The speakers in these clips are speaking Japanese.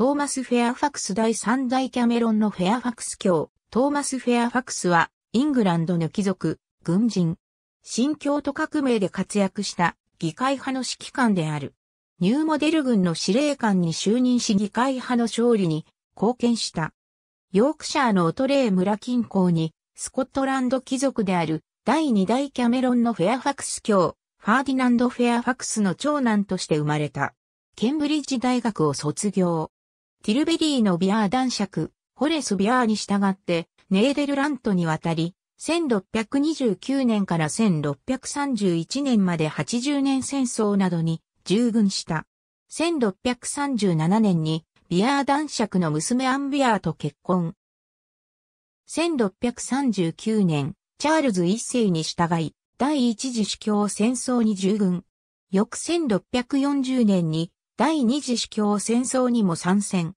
トーマス・フェアファクス第三代キャメロンのフェアファクス教。トーマス・フェアファクスは、イングランドの貴族、軍人。新教徒革命で活躍した議会派の指揮官である。ニューモデル軍の司令官に就任し議会派の勝利に貢献した。ヨークシャーのオトレー村近郊にスコットランド貴族である第二代キャメロンのフェアファクス教、ファーディナンド・フェアファクスの長男として生まれた。ケンブリッジ大学を卒業。ティルベリーのビアー男爵、ホレス・ビアーに従って、ネーデルラントに渡り、1629年から1631年まで80年戦争などに従軍した。1637年にビアー男爵の娘アンビアーと結婚。1639年、チャールズ一世に従い、第一次主教戦争に従軍。翌1640年に第二次主教戦争にも参戦。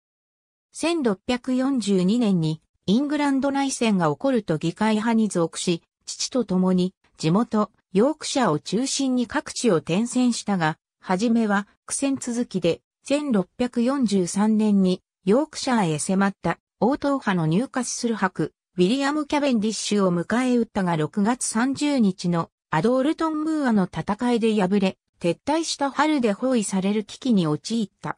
1642年にイングランド内戦が起こると議会派に属し、父と共に地元、ヨークシャを中心に各地を転戦したが、はじめは苦戦続きで、1643年にヨークシャーへ迫った王党派の入荷する博、ウィリアム・キャベンディッシュを迎え撃ったが6月30日のアドールトン・ムーアの戦いで敗れ、撤退した春で包囲される危機に陥った。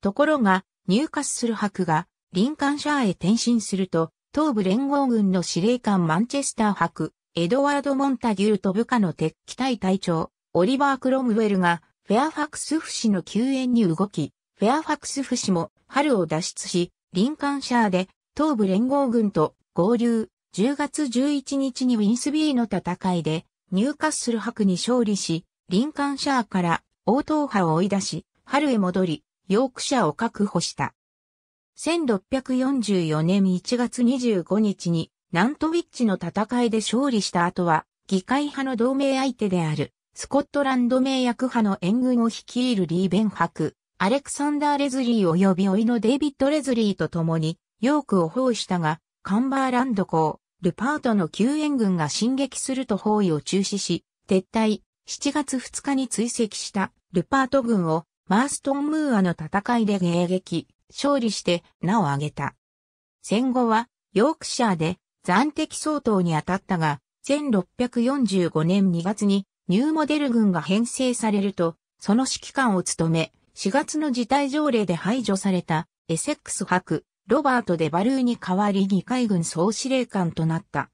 ところが、入荷する白が、リンカンシャーへ転身すると、東部連合軍の司令官マンチェスター白、エドワード・モンタギュルと部下の敵機隊隊長、オリバー・クロムウェルが、フェアファクスフ氏の救援に動き、フェアファクスフ氏も春を脱出し、リンカンシャーで東部連合軍と合流、10月11日にウィンスビーの戦いで、入荷する白に勝利し、リンカンシャーから王答派を追い出し、春へ戻り、ヨークシャーを確保した。1644年1月25日に、ナントウィッチの戦いで勝利した後は、議会派の同盟相手である、スコットランド名役派の援軍を率いるリーベン伯、アレクサンダー・レズリー及び老いのデイビッド・レズリーと共に、ヨークを包囲したが、カンバーランド港、ルパートの救援軍が進撃すると包囲を中止し、撤退、7月2日に追跡したルパート軍をマーストンムーアの戦いで迎撃、勝利して名を挙げた。戦後はヨークシャーで暫敵相当に当たったが、1645年2月にニューモデル軍が編成されると、その指揮官を務め、4月の事態条例で排除されたエセックス伯、ロバート・デ・バルーに代わり議会軍総司令官となった。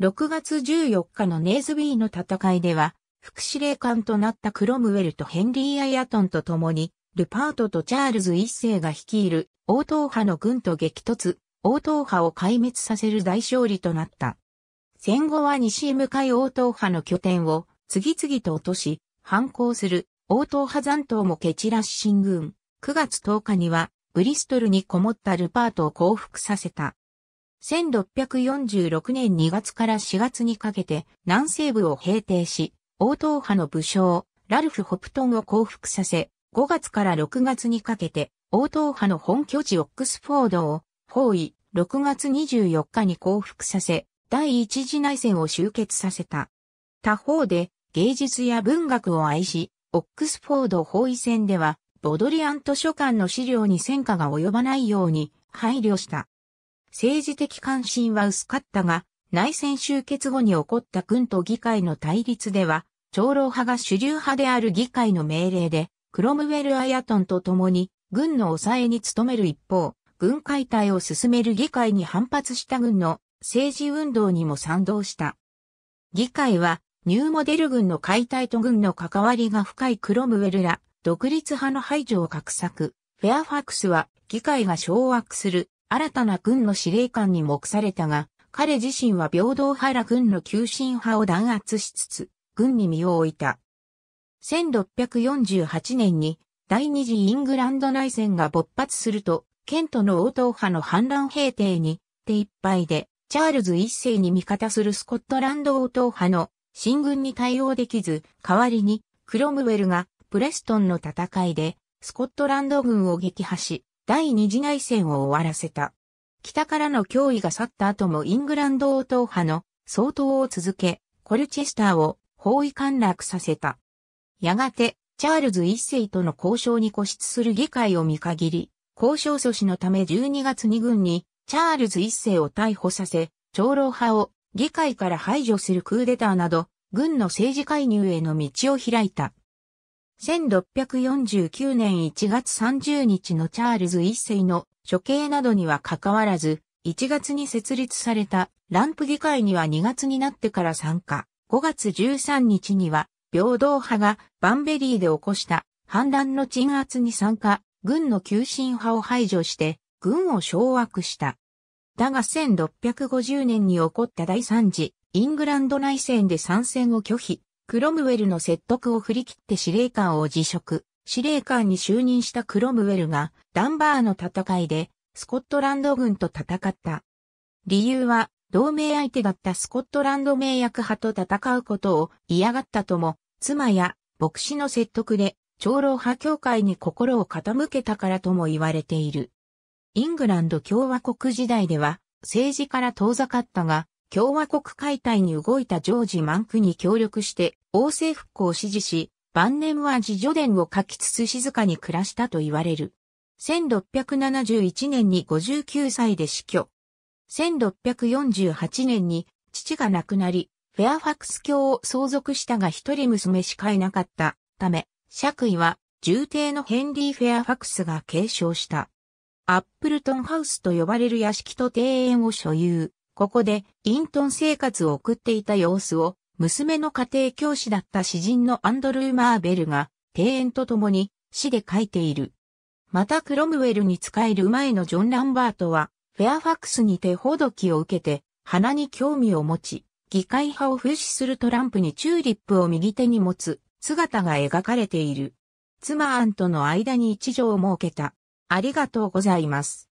6月14日のネーズビーの戦いでは、副司令官となったクロムウェルとヘンリー・アイアトンと共に、ルパートとチャールズ一世が率いる王党派の軍と激突、王党派を壊滅させる大勝利となった。戦後は西へ向かい王党派の拠点を次々と落とし、反抗する王党派残党も蹴散らし進軍。9月10日にはブリストルにこもったルパートを降伏させた。1646年2月から4月にかけて南西部を平定し、王答派の武将、ラルフ・ホプトンを降伏させ、5月から6月にかけて、王答派の本拠地オックスフォードを包囲、6月24日に降伏させ、第一次内戦を終結させた。他方で、芸術や文学を愛し、オックスフォード包囲戦では、ボドリアント書館の資料に戦火が及ばないように配慮した。政治的関心は薄かったが、内戦終結後に起こった軍と議会の対立では、長老派が主流派である議会の命令で、クロムウェル・アヤトンと共に軍の抑えに努める一方、軍解体を進める議会に反発した軍の政治運動にも賛同した。議会は、ニューモデル軍の解体と軍の関わりが深いクロムウェルら、独立派の排除を画策。フェアファックスは、議会が掌握する新たな軍の司令官に目されたが、彼自身は平等派ら軍の急進派を弾圧しつつ、軍に身を置いた。1648年に第二次イングランド内戦が勃発すると、ケントの王答派の反乱兵艇に手いっぱいで、チャールズ一世に味方するスコットランド王答派の進軍に対応できず、代わりにクロムウェルがプレストンの戦いでスコットランド軍を撃破し、第二次内戦を終わらせた。北からの脅威が去った後もイングランド王党派の総統を続け、コルチェスターを包囲陥落させた。やがて、チャールズ一世との交渉に固執する議会を見限り、交渉阻止のため12月2軍にチャールズ一世を逮捕させ、長老派を議会から排除するクーデターなど、軍の政治介入への道を開いた。1649年1月30日のチャールズ一世の処刑などにはかかわらず、1月に設立されたランプ議会には2月になってから参加。5月13日には、平等派がバンベリーで起こした反乱の鎮圧に参加、軍の急進派を排除して、軍を掌握した。だが1650年に起こった第三次、イングランド内戦で参戦を拒否、クロムウェルの説得を振り切って司令官を辞職。司令官に就任したクロムウェルがダンバーの戦いでスコットランド軍と戦った。理由は同盟相手だったスコットランド名役派と戦うことを嫌がったとも、妻や牧師の説得で長老派教会に心を傾けたからとも言われている。イングランド共和国時代では政治から遠ざかったが、共和国解体に動いたジョージ・マンクに協力して王政復興を支持し、晩年は自助伝を書きつつ静かに暮らしたと言われる。1671年に59歳で死去。1648年に父が亡くなり、フェアファクス教を相続したが一人娘しかいなかったため、爵位は重帝のヘンリー・フェアファクスが継承した。アップルトンハウスと呼ばれる屋敷と庭園を所有。ここで隠遁生活を送っていた様子を、娘の家庭教師だった詩人のアンドルー・マーベルが、庭園と共に詩で書いている。またクロムウェルに仕える前のジョン・ランバートは、フェアファクスにてほどきを受けて、花に興味を持ち、議会派を風刺するトランプにチューリップを右手に持つ姿が描かれている。妻アンとの間に一条を設けた。ありがとうございます。